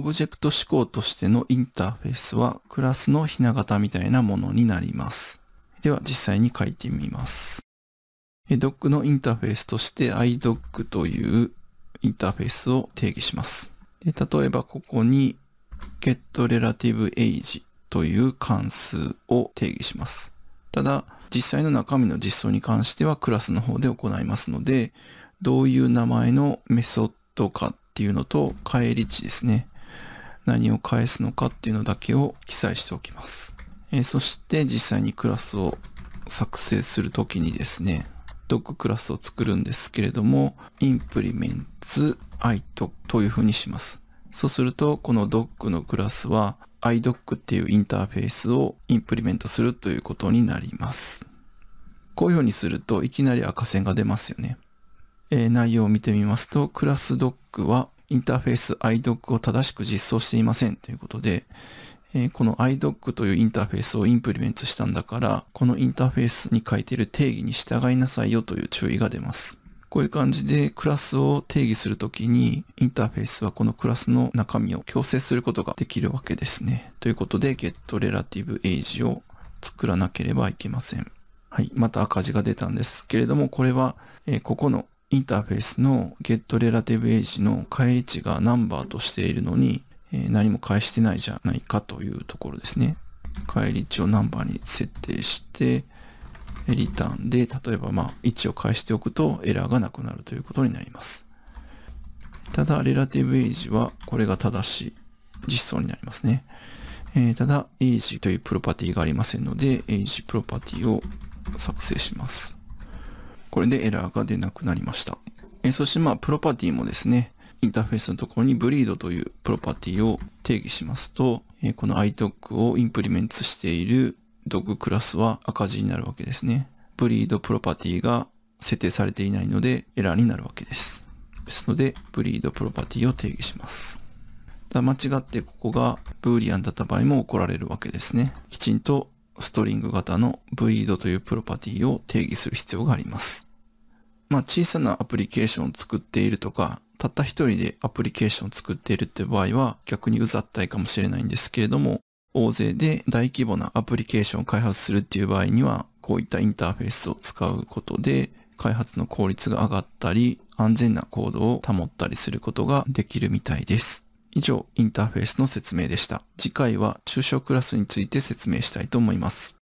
オブジェクト指向としてのインターフェースはクラスのひな型みたいなものになります。では実際に書いてみます。d o クのインターフェースとして iDoc というインターフェースを定義します。で例えばここに getRelativeAge という関数を定義します。ただ、実際の中身の実装に関してはクラスの方で行いますので、どういう名前のメソッドかっていうのと、返り値ですね。何を返すのかっていうのだけを記載しておきます。えー、そして実際にクラスを作成するときにですね、ドッグクラスを作るんですけれども、インプリメンツ i とというふうにします。そうすると、このドッグのクラスは iDoc っていうインターフェースをインプリメントするということになります。こういうふうにするといきなり赤線が出ますよね。えー、内容を見てみますと、クラスドッグはインターフェース iDoc を正しく実装していませんということで、えー、この iDoc というインターフェースをインプリメントしたんだから、このインターフェースに書いている定義に従いなさいよという注意が出ます。こういう感じでクラスを定義するときに、インターフェースはこのクラスの中身を強制することができるわけですね。ということで、getRelativeAge を作らなければいけません。はい。また赤字が出たんですけれども、これは、えー、ここのインターフェースの getRelativeAge の返り値がナンバーとしているのに、え何も返してないじゃないかというところですね。返り値をナンバーに設定して、リターンで、例えばまあ1を返しておくとエラーがなくなるということになります。ただ、レラティブエイジはこれが正しい実装になりますね。えー、ただ、エイジというプロパティがありませんので、エイジプロパティを作成します。これでエラーが出なくなりました。えそしてまあ、プロパティもですね、インターフェースのところにブリードというプロパティを定義しますと、えこの iToc をインプリメントしているドッグクラスは赤字になるわけですね。ブリードプロパティが設定されていないのでエラーになるわけです。ですので、ブリードプロパティを定義します。間違ってここがブーリアンだった場合も怒られるわけですね。きちんとストリング型の v ード d というプロパティを定義する必要があります。まあ、小さなアプリケーションを作っているとか、たった一人でアプリケーションを作っているって場合は逆にうざったいかもしれないんですけれども、大勢で大規模なアプリケーションを開発するっていう場合には、こういったインターフェースを使うことで、開発の効率が上がったり、安全なコードを保ったりすることができるみたいです。以上、インターフェースの説明でした。次回は中小クラスについて説明したいと思います。